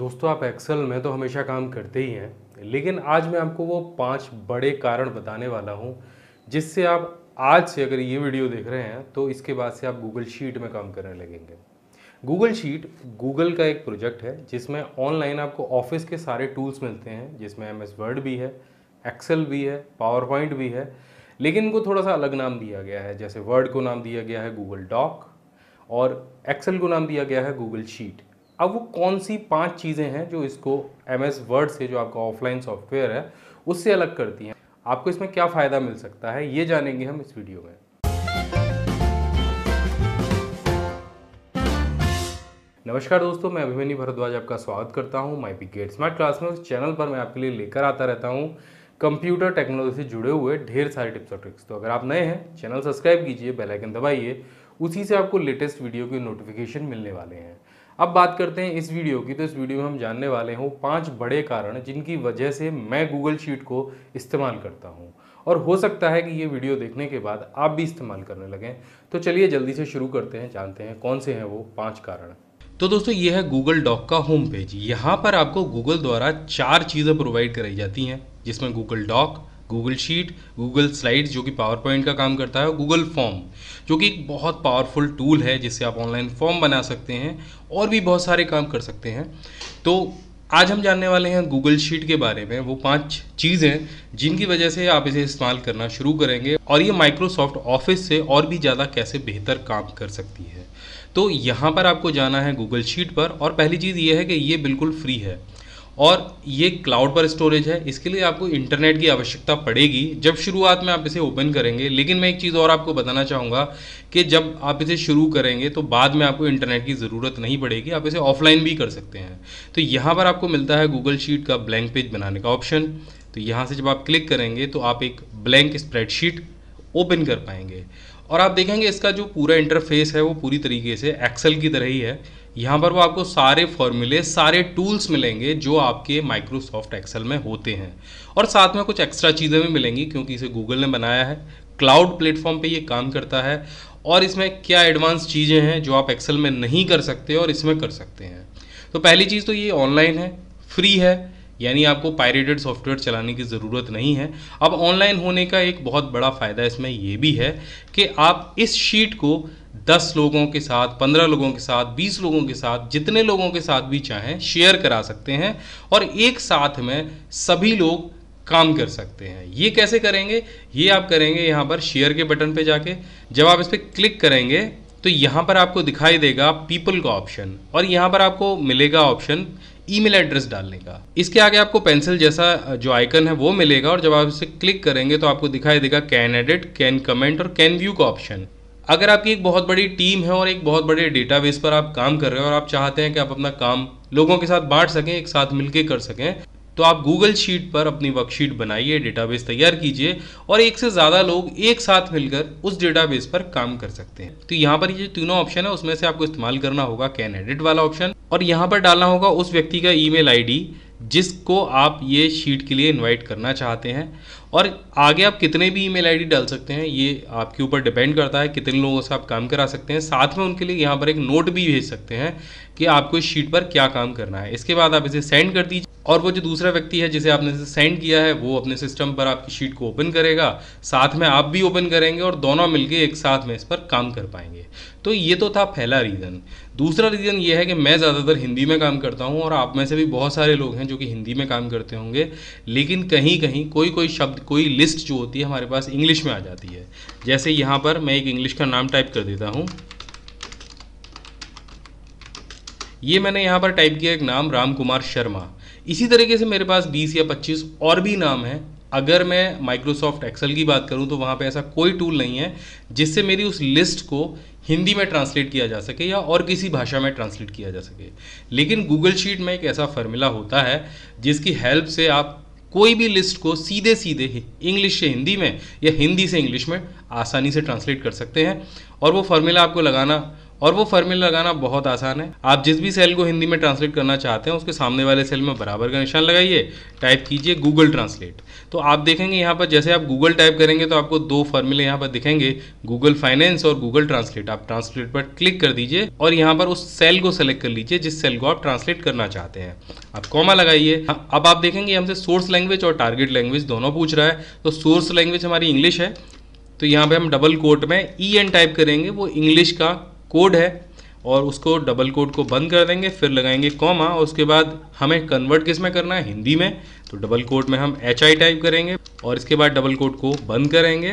दोस्तों आप एक्सेल में तो हमेशा काम करते ही हैं लेकिन आज मैं आपको वो पांच बड़े कारण बताने वाला हूँ जिससे आप आज से अगर ये वीडियो देख रहे हैं तो इसके बाद से आप गूगल शीट में काम करने लगेंगे गूगल शीट गूगल का एक प्रोजेक्ट है जिसमें ऑनलाइन आपको ऑफिस के सारे टूल्स मिलते हैं जिसमें एम एस वर्ड भी है एक्सेल भी है पावर पॉइंट भी है लेकिन इनको थोड़ा सा अलग नाम दिया गया है जैसे वर्ड को नाम दिया गया है गूगल डॉक और एक्सेल को नाम दिया गया है गूगल शीट अब वो कौन सी पांच चीज़ें हैं जो इसको एम एस वर्ड से जो आपका ऑफलाइन सॉफ्टवेयर है उससे अलग करती हैं आपको इसमें क्या फ़ायदा मिल सकता है ये जानेंगे हम इस वीडियो में नमस्कार दोस्तों मैं अभिमनी भरद्वाज आपका स्वागत करता हूँ my P get smart class में उस चैनल पर मैं आपके लिए लेकर आता रहता हूँ कंप्यूटर टेक्नोलॉजी से जुड़े हुए ढेर सारे टिप्स और ट्रिक्स तो अगर आप नए हैं चैनल सब्सक्राइब कीजिए बेल आइकन दबाइए उसी से आपको लेटेस्ट वीडियो के नोटिफिकेशन मिलने वाले हैं अब बात करते हैं इस वीडियो की तो इस वीडियो में हम जानने वाले हों पांच बड़े कारण जिनकी वजह से मैं गूगल शीट को इस्तेमाल करता हूं और हो सकता है कि ये वीडियो देखने के बाद आप भी इस्तेमाल करने लगें तो चलिए जल्दी से शुरू करते हैं जानते हैं कौन से हैं वो पाँच कारण तो दोस्तों ये है गूगल डॉक का होम पेज यहाँ पर आपको गूगल द्वारा चार चीज़ें प्रोवाइड कराई जाती हैं जिसमें Google doc Google sheet Google slide जो कि पावर पॉइंट का काम करता है और गूगल फॉर्म जो कि एक बहुत पावरफुल टूल है जिससे आप ऑनलाइन फॉर्म बना सकते हैं और भी बहुत सारे काम कर सकते हैं तो आज हम जानने वाले हैं गूगल शीट के बारे में वो पांच चीज़ें जिनकी वजह से आप इसे इस्तेमाल करना शुरू करेंगे और ये माइक्रोसॉफ्ट ऑफिस से और भी ज़्यादा कैसे बेहतर काम कर सकती है तो यहाँ पर आपको जाना है गूगल शीट पर और पहली चीज़ ये है कि ये बिल्कुल फ्री है और ये क्लाउड पर स्टोरेज है इसके लिए आपको इंटरनेट की आवश्यकता पड़ेगी जब शुरुआत में आप इसे ओपन करेंगे लेकिन मैं एक चीज़ और आपको बताना चाहूँगा कि जब आप इसे शुरू करेंगे तो बाद में आपको इंटरनेट की ज़रूरत नहीं पड़ेगी आप इसे ऑफलाइन भी कर सकते हैं तो यहाँ पर आपको मिलता है गूगल शीट का ब्लैंक पेज बनाने का ऑप्शन तो यहाँ से जब आप क्लिक करेंगे तो आप एक ब्लैंक स्प्रेडशीट ओपन कर पाएंगे और आप देखेंगे इसका जो पूरा इंटरफेस है वो पूरी तरीके से एक्सेल की तरह ही है यहाँ पर वो आपको सारे फॉर्मूले सारे टूल्स मिलेंगे जो आपके माइक्रोसॉफ्ट एक्सेल में होते हैं और साथ में कुछ एक्स्ट्रा चीज़ें भी मिलेंगी क्योंकि इसे गूगल ने बनाया है क्लाउड प्लेटफॉर्म पे ये काम करता है और इसमें क्या एडवांस चीज़ें हैं जो आप एक्सेल में नहीं कर सकते और इसमें कर सकते हैं तो पहली चीज़ तो ये ऑनलाइन है फ्री है यानी आपको पायरेटेड सॉफ्टवेयर चलाने की ज़रूरत नहीं है अब ऑनलाइन होने का एक बहुत बड़ा फ़ायदा इसमें यह भी है कि आप इस शीट को 10 लोगों के साथ 15 लोगों के साथ 20 लोगों के साथ जितने लोगों के साथ भी चाहें शेयर करा सकते हैं और एक साथ में सभी लोग काम कर सकते हैं ये कैसे करेंगे ये आप करेंगे यहाँ पर शेयर के बटन पे जाके जब आप इस पर क्लिक करेंगे तो यहाँ पर आपको दिखाई देगा पीपल का ऑप्शन और यहाँ पर आपको मिलेगा ऑप्शन ईमेल एड्रेस डालने का इसके आगे आपको पेंसिल जैसा जो आइकन है वो मिलेगा और जब आप इसे क्लिक करेंगे तो आपको दिखाई देगा कैन एडिट कैन कमेंट और कैन व्यू का ऑप्शन अगर आपकी एक बहुत बड़ी टीम है और एक बहुत बड़े डेटाबेस पर आप काम कर रहे हो और आप चाहते हैं कि आप अपना काम लोगों के साथ बांट सकें एक साथ मिलकर कर सकें तो आप गूगल शीट पर अपनी वर्कशीट बनाइए डेटाबेस तैयार कीजिए और एक से ज़्यादा लोग एक साथ मिलकर उस डेटाबेस पर काम कर सकते हैं तो यहाँ पर ये जो तीनों ऑप्शन है उसमें से आपको इस्तेमाल करना होगा कैन एडिट वाला ऑप्शन और यहाँ पर डालना होगा उस व्यक्ति का ई मेल जिसको आप ये शीट के लिए इन्वाइट करना चाहते हैं और आगे आप कितने भी ईमेल आईडी डाल सकते हैं ये आपके ऊपर डिपेंड करता है कितने लोगों से आप काम करा सकते हैं साथ में उनके लिए यहाँ पर एक नोट भी भेज सकते हैं कि आपको इस शीट पर क्या काम करना है इसके बाद आप इसे सेंड कर दीजिए और वो जो दूसरा व्यक्ति है जिसे आपने से सेंड किया है वो अपने सिस्टम पर आपकी शीट को ओपन करेगा साथ में आप भी ओपन करेंगे और दोनों मिलके एक साथ में इस पर काम कर पाएंगे तो ये तो था पहला रीज़न दूसरा रीज़न ये है कि मैं ज़्यादातर हिंदी में काम करता हूँ और आप में से भी बहुत सारे लोग हैं जो कि हिंदी में काम करते होंगे लेकिन कहीं कहीं कोई कोई शब्द कोई लिस्ट जो होती है हमारे पास इंग्लिश में आ जाती है जैसे यहाँ पर मैं एक इंग्लिश का नाम टाइप कर देता हूँ ये मैंने यहाँ पर टाइप किया एक नाम राम कुमार शर्मा इसी तरीके से मेरे पास 20 या 25 और भी नाम हैं अगर मैं माइक्रोसॉफ्ट एक्सेल की बात करूं तो वहाँ पे ऐसा कोई टूल नहीं है जिससे मेरी उस लिस्ट को हिंदी में ट्रांसलेट किया जा सके या और किसी भाषा में ट्रांसलेट किया जा सके लेकिन गूगल शीट में एक ऐसा फार्मूला होता है जिसकी हेल्प से आप कोई भी लिस्ट को सीधे सीधे इंग्लिश से हिंदी में या हिंदी से इंग्लिश में आसानी से ट्रांसलेट कर सकते हैं और वो फार्मूला आपको लगाना और वो फॉर्मूला लगाना बहुत आसान है आप जिस भी सेल को हिंदी में ट्रांसलेट करना चाहते हैं उसके सामने वाले सेल में बराबर का निशान लगाइए टाइप कीजिए गूगल ट्रांसलेट तो आप देखेंगे यहाँ पर जैसे आप गूगल टाइप करेंगे तो आपको दो फॉर्मूले यहाँ पर दिखेंगे गूगल फाइनेंस और गूगल ट्रांसलेट आप ट्रांसलेट पर क्लिक कर दीजिए और यहाँ पर उस सेल को सेलेक्ट कर लीजिए जिस सेल को आप ट्रांसलेट करना चाहते हैं आप कॉमा लगाइए अब आप देखेंगे हमसे सोर्स लैंग्वेज और टारगेट लैंग्वेज दोनों पूछ रहा है तो सोर्स लैंग्वेज हमारी इंग्लिश है तो यहाँ पे हम डबल कोट में ई एन टाइप करेंगे वो इंग्लिश का कोड है और उसको डबल कोड को बंद कर देंगे फिर लगाएंगे कॉमा और उसके बाद हमें कन्वर्ट किस में करना है हिंदी में तो डबल कोड में हम एच आई टाइप करेंगे और इसके बाद डबल कोड को बंद करेंगे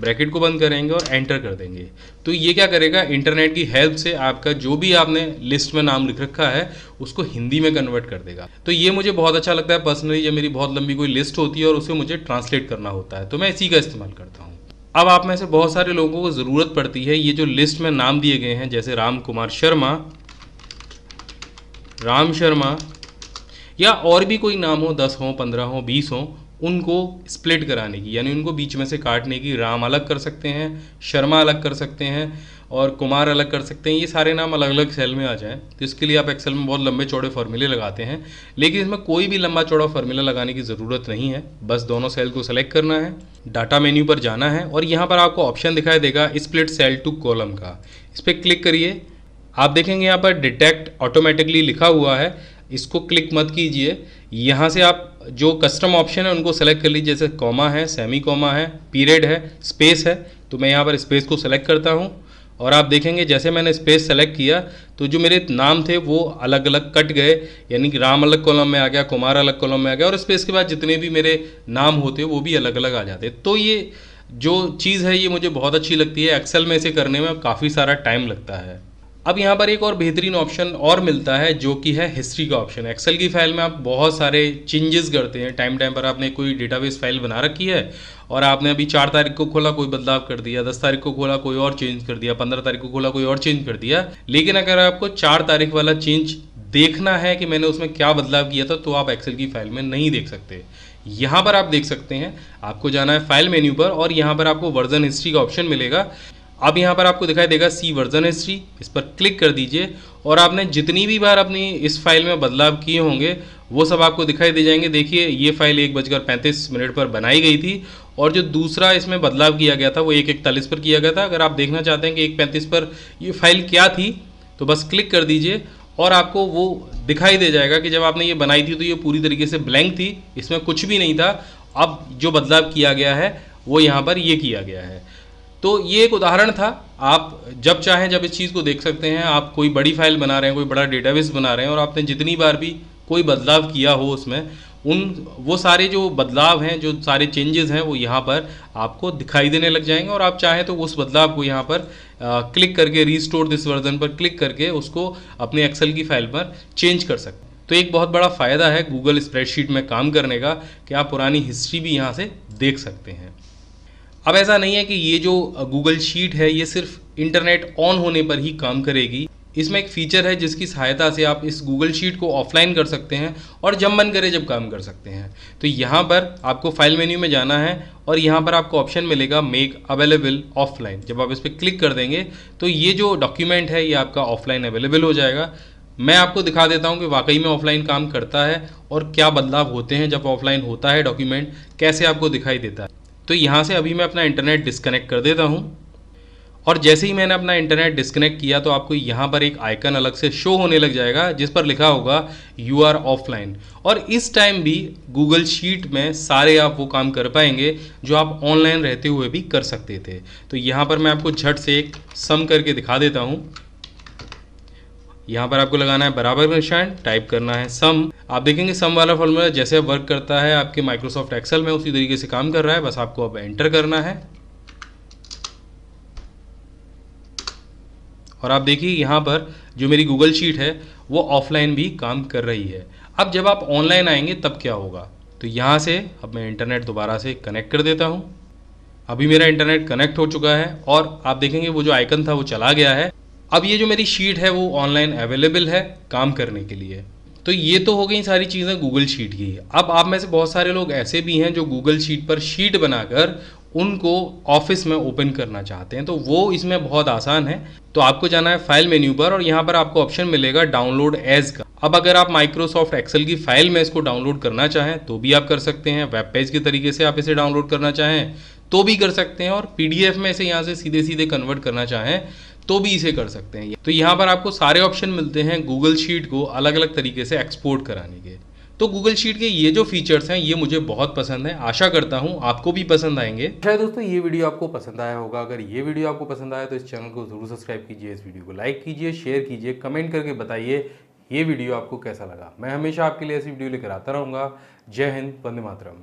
ब्रैकेट को बंद करेंगे और एंटर कर देंगे तो ये क्या करेगा इंटरनेट की हेल्प से आपका जो भी आपने लिस्ट में नाम लिख रखा है उसको हिंदी में कन्वर्ट कर देगा तो ये मुझे बहुत अच्छा लगता है पर्सनली जब मेरी बहुत लंबी कोई लिस्ट होती है और उसे मुझे ट्रांसलेट करना होता है तो मैं इसी का इस्तेमाल करता हूँ अब आप में से बहुत सारे लोगों को ज़रूरत पड़ती है ये जो लिस्ट में नाम दिए गए हैं जैसे राम कुमार शर्मा राम शर्मा या और भी कोई नाम हो दस हो पंद्रह हो बीस हो उनको स्प्लिट कराने की यानी उनको बीच में से काटने की राम अलग कर सकते हैं शर्मा अलग कर सकते हैं और कुमार अलग कर सकते हैं ये सारे नाम अलग अलग सेल में आ जाएं तो इसके लिए आप एक्सेल में बहुत लंबे चौड़े फार्मूले लगाते हैं लेकिन इसमें कोई भी लंबा चौड़ा फार्मूला लगाने की ज़रूरत नहीं है बस दोनों सेल को सेलेक्ट करना है डाटा मेन्यू पर जाना है और यहाँ पर आपको ऑप्शन दिखाई देगा स्प्लिट सेल टू कॉलम का इस पर क्लिक करिए आप देखेंगे यहाँ पर डिटेक्ट ऑटोमेटिकली लिखा हुआ है इसको क्लिक मत कीजिए यहाँ से आप जो कस्टम ऑप्शन है उनको सेलेक्ट कर लीजिए जैसे कॉमा है सेमी कॉमा है पीरियड है स्पेस है तो मैं यहाँ पर स्पेस को सेलेक्ट करता हूँ और आप देखेंगे जैसे मैंने स्पेस सेलेक्ट किया तो जो मेरे नाम थे वो अलग अलग कट गए यानी कि राम अलग कॉलम में आ गया कुमार अलग कॉलम में आ गया और स्पेस के बाद जितने भी मेरे नाम होते वो भी अलग अलग आ जाते तो ये जो चीज़ है ये मुझे बहुत अच्छी लगती है एक्सेल में इसे करने में काफ़ी सारा टाइम लगता है अब यहाँ पर एक और बेहतरीन ऑप्शन और मिलता है जो कि है हिस्ट्री का ऑप्शन एक्सेल की फाइल में आप बहुत सारे चेंजेस करते हैं टाइम टाइम पर आपने कोई डेटाबेस फाइल बना रखी है और आपने अभी चार तारीख को खोला कोई बदलाव कर दिया दस तारीख को खोला कोई और चेंज कर दिया पंद्रह तारीख को खोला कोई और चेंज कर दिया लेकिन अगर आपको चार तारीख वाला चेंज देखना है कि मैंने उसमें क्या बदलाव किया था तो आप एक्सेल की फाइल में नहीं देख सकते यहाँ पर आप देख सकते हैं आपको जाना है फाइल मेन्यू पर और यहाँ पर आपको वर्जन हिस्ट्री का ऑप्शन मिलेगा अब यहाँ पर आपको दिखाई देगा सी वर्जन हिस्ट्री इस पर क्लिक कर दीजिए और आपने जितनी भी बार अपनी इस फाइल में बदलाव किए होंगे वो सब आपको दिखाई दे जाएंगे देखिए ये फाइल एक बजकर पैंतीस मिनट पर बनाई गई थी और जो दूसरा इसमें बदलाव किया गया था वो एक इकतालीस पर किया गया था अगर आप देखना चाहते हैं कि एक पैंतीस पर ये फाइल क्या थी तो बस क्लिक कर दीजिए और आपको वो दिखाई दे जाएगा कि जब आपने ये बनाई थी तो ये पूरी तरीके से ब्लैंक थी इसमें कुछ भी नहीं था अब जो बदलाव किया गया है वो यहाँ पर ये किया गया है तो ये एक उदाहरण था आप जब चाहें जब इस चीज़ को देख सकते हैं आप कोई बड़ी फाइल बना रहे हैं कोई बड़ा डेटाबेस बना रहे हैं और आपने जितनी बार भी कोई बदलाव किया हो उसमें उन वो सारे जो बदलाव हैं जो सारे चेंजेस हैं वो यहाँ पर आपको दिखाई देने लग जाएंगे और आप चाहें तो उस बदलाव को यहाँ पर आ, क्लिक करके रीस्टोर दिस वर्जन पर क्लिक करके उसको अपने एक्सेल की फाइल पर चेंज कर सकते हैं तो एक बहुत बड़ा फ़ायदा है गूगल स्प्रेडशीट में काम करने का कि आप पुरानी हिस्ट्री भी यहाँ से देख सकते हैं अब ऐसा नहीं है कि ये जो गूगल शीट है ये सिर्फ इंटरनेट ऑन होने पर ही काम करेगी इसमें एक फीचर है जिसकी सहायता से आप इस गूगल शीट को ऑफलाइन कर सकते हैं और जब मन करे जब काम कर सकते हैं तो यहाँ पर आपको फाइल मेन्यू में जाना है और यहाँ पर आपको ऑप्शन मिलेगा मेक अवेलेबल ऑफलाइन जब आप इस पर क्लिक कर देंगे तो ये जो डॉक्यूमेंट है ये आपका ऑफलाइन अवेलेबल हो जाएगा मैं आपको दिखा देता हूँ कि वाकई में ऑफलाइन काम करता है और क्या बदलाव होते हैं जब ऑफलाइन होता है डॉक्यूमेंट कैसे आपको दिखाई देता है तो यहाँ से अभी मैं अपना इंटरनेट डिस्कनेक्ट कर देता हूँ और जैसे ही मैंने अपना इंटरनेट डिस्कनेक्ट किया तो आपको यहाँ पर एक आइकन अलग से शो होने लग जाएगा जिस पर लिखा होगा यू आर ऑफलाइन और इस टाइम भी गूगल शीट में सारे आप वो काम कर पाएंगे जो आप ऑनलाइन रहते हुए भी कर सकते थे तो यहाँ पर मैं आपको झट से एक सम करके दिखा देता हूँ यहाँ पर आपको लगाना है बराबर निशान टाइप करना है सम आप देखेंगे सम वाला फॉर्मूला जैसे वर्क करता है आपके माइक्रोसॉफ्ट एक्सेल में उसी तरीके से काम कर रहा है बस आपको अब एंटर करना है और आप देखिए यहाँ पर जो मेरी गूगल शीट है वो ऑफलाइन भी काम कर रही है अब जब आप ऑनलाइन आएंगे तब क्या होगा तो यहाँ से अब मैं इंटरनेट दोबारा से कनेक्ट कर देता हूँ अभी मेरा इंटरनेट कनेक्ट हो चुका है और आप देखेंगे वो जो आइकन था वो चला गया है अब ये जो मेरी शीट है वो ऑनलाइन अवेलेबल है काम करने के लिए तो ये तो हो गई सारी चीज़ें गूगल शीट की अब आप में से बहुत सारे लोग ऐसे भी हैं जो गूगल शीट पर शीट बनाकर उनको ऑफिस में ओपन करना चाहते हैं तो वो इसमें बहुत आसान है तो आपको जाना है फाइल मेन्यू पर और यहाँ पर आपको ऑप्शन मिलेगा डाउनलोड एज का अब अगर आप माइक्रोसॉफ्ट एक्सेल की फाइल में इसको डाउनलोड करना चाहें तो भी आप कर सकते हैं वेब पेज के तरीके से आप इसे डाउनलोड करना चाहें तो भी कर सकते हैं और पीडीएफ में इसे यहाँ से सीधे सीधे कन्वर्ट करना चाहें तो भी इसे कर सकते हैं तो यहाँ पर आपको सारे ऑप्शन मिलते हैं गूगल शीट को अलग अलग तरीके से एक्सपोर्ट कराने के तो गूगल शीट के ये जो फीचर्स हैं ये मुझे बहुत पसंद है आशा करता हूँ आपको भी पसंद आएंगे शायद अच्छा दोस्तों ये वीडियो आपको पसंद आया होगा अगर ये वीडियो आपको पसंद आया तो इस चैनल को जरूर सब्सक्राइब कीजिए इस वीडियो को लाइक कीजिए शेयर कीजिए कमेंट करके बताइए ये वीडियो आपको कैसा लगा मैं हमेशा आपके लिए ऐसी वीडियो लेकर आता रहूँगा जय हिंद वंदे मातरम